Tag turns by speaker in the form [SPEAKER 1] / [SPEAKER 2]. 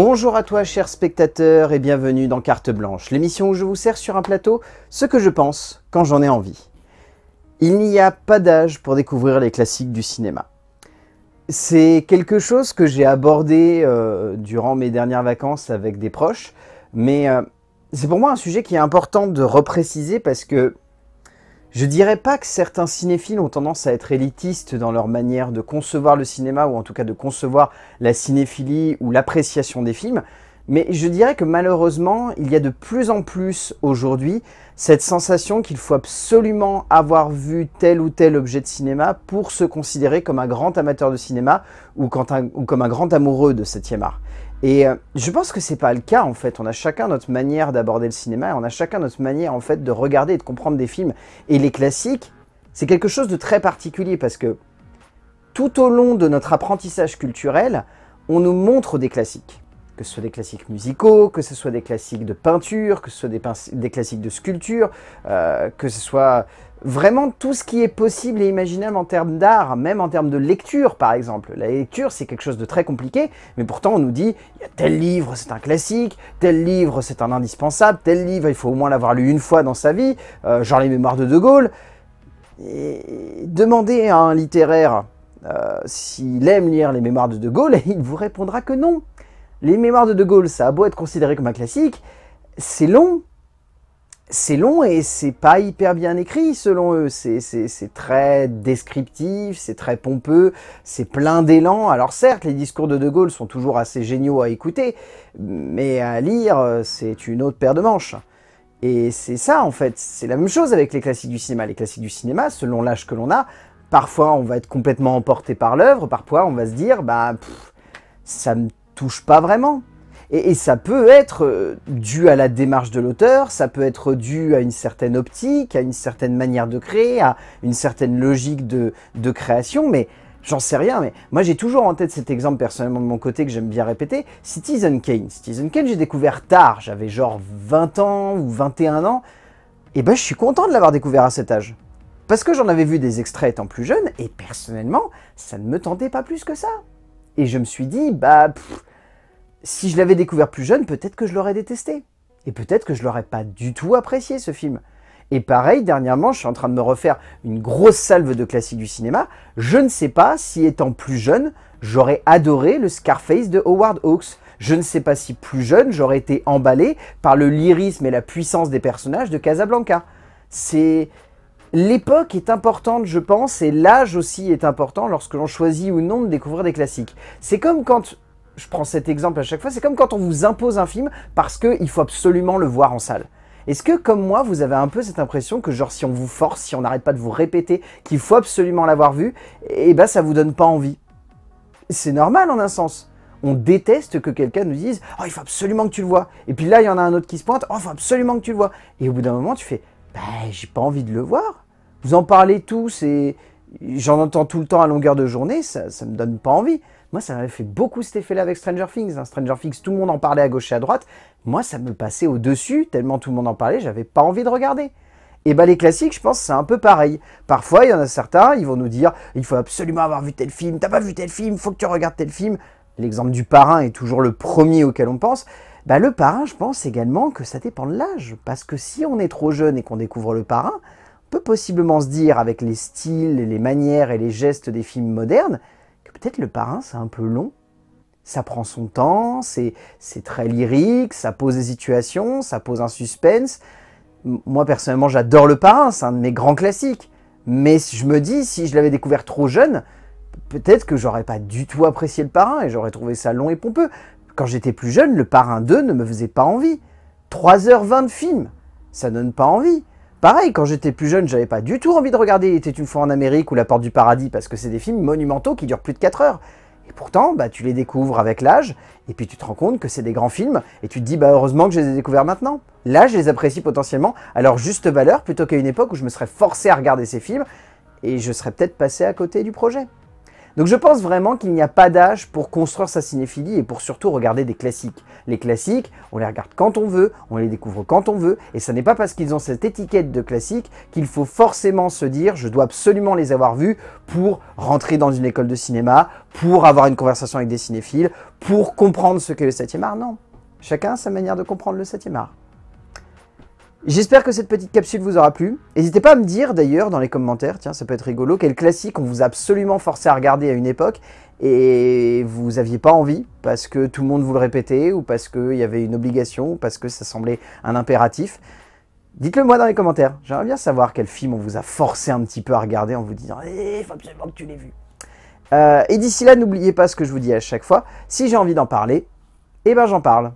[SPEAKER 1] Bonjour à toi chers spectateurs et bienvenue dans Carte Blanche, l'émission où je vous sers sur un plateau ce que je pense quand j'en ai envie. Il n'y a pas d'âge pour découvrir les classiques du cinéma. C'est quelque chose que j'ai abordé euh, durant mes dernières vacances avec des proches, mais euh, c'est pour moi un sujet qui est important de repréciser parce que je dirais pas que certains cinéphiles ont tendance à être élitistes dans leur manière de concevoir le cinéma, ou en tout cas de concevoir la cinéphilie ou l'appréciation des films, mais je dirais que malheureusement, il y a de plus en plus aujourd'hui cette sensation qu'il faut absolument avoir vu tel ou tel objet de cinéma pour se considérer comme un grand amateur de cinéma ou, comme un grand amoureux de 7 art. Et euh, je pense que c'est pas le cas en fait. On a chacun notre manière d'aborder le cinéma, et on a chacun notre manière en fait de regarder et de comprendre des films. Et les classiques, c'est quelque chose de très particulier parce que tout au long de notre apprentissage culturel, on nous montre des classiques. Que ce soit des classiques musicaux, que ce soit des classiques de peinture, que ce soit des, classiques de sculpture, euh, que ce soit vraiment tout ce qui est possible et imaginable en termes d'art, même en termes de lecture par exemple. La lecture c'est quelque chose de très compliqué, mais pourtant on nous dit il y a tel livre c'est un classique, tel livre c'est un indispensable, tel livre il faut au moins l'avoir lu une fois dans sa vie, euh, genre les mémoires de De Gaulle. Et demandez à un littéraire euh, s'il aime lire les mémoires de De Gaulle et il vous répondra que non. Les mémoires de De Gaulle ça a beau être considéré comme un classique, c'est long, c'est long et c'est pas hyper bien écrit selon eux. C'est très descriptif, c'est très pompeux, c'est plein d'élan. Alors certes, les discours de De Gaulle sont toujours assez géniaux à écouter, mais à lire, c'est une autre paire de manches. Et c'est ça en fait, c'est la même chose avec les classiques du cinéma. Les classiques du cinéma, selon l'âge que l'on a, parfois on va être complètement emporté par l'œuvre, parfois on va se dire, bah, ça me touche pas vraiment. Et, ça peut être euh, dû à la démarche de l'auteur, ça peut être dû à une certaine optique, à une certaine manière de créer, à une certaine logique de, création, mais j'en sais rien. Mais moi, j'ai toujours en tête cet exemple personnellement de mon côté que j'aime bien répéter, Citizen Kane. Citizen Kane, j'ai découvert tard, j'avais genre 20 ans ou 21 ans. Et eh ben, je suis content de l'avoir découvert à cet âge. Parce que j'en avais vu des extraits étant plus jeune, et personnellement, ça ne me tentait pas plus que ça. Et je me suis dit, bah si je l'avais découvert plus jeune, peut-être que je l'aurais détesté. Et peut-être que je l'aurais pas du tout apprécié ce film. Et pareil, dernièrement, je suis en train de me refaire une grosse salve de classiques du cinéma. Je ne sais pas si, étant plus jeune, j'aurais adoré le Scarface de Howard Hawks. Je ne sais pas si, plus jeune, j'aurais été emballé par le lyrisme et la puissance des personnages de Casablanca. C'est... L'époque est importante, je pense, et l'âge aussi est important lorsque l'on choisit ou non de découvrir des classiques. C'est comme quand je prends cet exemple à chaque fois, c'est comme quand on vous impose un film parce qu'il faut absolument le voir en salle. Est-ce que, comme moi, vous avez un peu cette impression que, genre, si on vous force, si on n'arrête pas de vous répéter qu'il faut absolument l'avoir vu, eh ben, ça vous donne pas envie C'est normal, en un sens. On déteste que quelqu'un nous dise « Oh, il faut absolument que tu le vois !» Et puis là, il y en a un autre qui se pointe « Oh, il faut absolument que tu le vois !» Et au bout d'un moment, tu fais « Bah, j'ai pas envie de le voir !» Vous en parlez tous et j'en entends tout le temps à longueur de journée, ça, ça me donne pas envie. Moi, ça m'avait fait beaucoup cet effet-là avec Stranger Things. Hein. Stranger Things, tout le monde en parlait à gauche et à droite. Moi, ça me passait au-dessus, tellement tout le monde en parlait, j'avais pas envie de regarder. Et bien, les classiques, je pense, c'est un peu pareil. Parfois, il y en a certains, ils vont nous dire il faut absolument avoir vu tel film, t'as pas vu tel film, faut que tu regardes tel film. L'exemple du parrain est toujours le premier auquel on pense. Bah, le parrain, je pense également que ça dépend de l'âge. Parce que si on est trop jeune et qu'on découvre le parrain, on peut possiblement se dire, avec les styles, les manières et les gestes des films modernes, peut-être le parrain, c'est un peu long. Ça prend son temps, c'est très lyrique, ça pose des situations, ça pose un suspense. Moi, personnellement, j'adore le parrain, c'est un de mes grands classiques. Mais je me dis, si je l'avais découvert trop jeune, peut-être que j'aurais pas du tout apprécié le parrain et j'aurais trouvé ça long et pompeux. Quand j'étais plus jeune, le parrain 2 ne me faisait pas envie. 3h20 de film, ça donne pas envie. Pareil, quand j'étais plus jeune, j'avais pas du tout envie de regarder Il était une fois en Amérique ou La Porte du Paradis parce que c'est des films monumentaux qui durent plus de 4 heures. Et pourtant, bah, tu les découvres avec l'âge, et puis tu te rends compte que c'est des grands films, et tu te dis, bah, heureusement que je les ai découverts maintenant. Là, je les apprécie potentiellement à leur juste valeur, plutôt qu'à une époque où je me serais forcé à regarder ces films, et je serais peut-être passé à côté du projet. Donc je pense vraiment qu'il n'y a pas d'âge pour construire sa cinéphilie et pour surtout regarder des classiques. Les classiques, on les regarde quand on veut, on les découvre quand on veut, et ce n'est pas parce qu'ils ont cette étiquette de classique qu'il faut forcément se dire je dois absolument les avoir vus pour rentrer dans une école de cinéma, pour avoir une conversation avec des cinéphiles, pour comprendre ce qu'est le 7e art. Non. Chacun a sa manière de comprendre le 7e art. J'espère que cette petite capsule vous aura plu. N'hésitez pas à me dire d'ailleurs dans les commentaires, tiens ça peut être rigolo, quel classique on vous a absolument forcé à regarder à une époque et vous aviez pas envie parce que tout le monde vous le répétait ou parce qu'il y avait une obligation ou parce que ça semblait un impératif. Dites-le moi dans les commentaires. J'aimerais bien savoir quel film on vous a forcé un petit peu à regarder en vous disant eh, « faut absolument que tu l'aies vu euh, Et d'ici là, n'oubliez pas ce que je vous dis à chaque fois. Si j'ai envie d'en parler, eh ben j'en parle.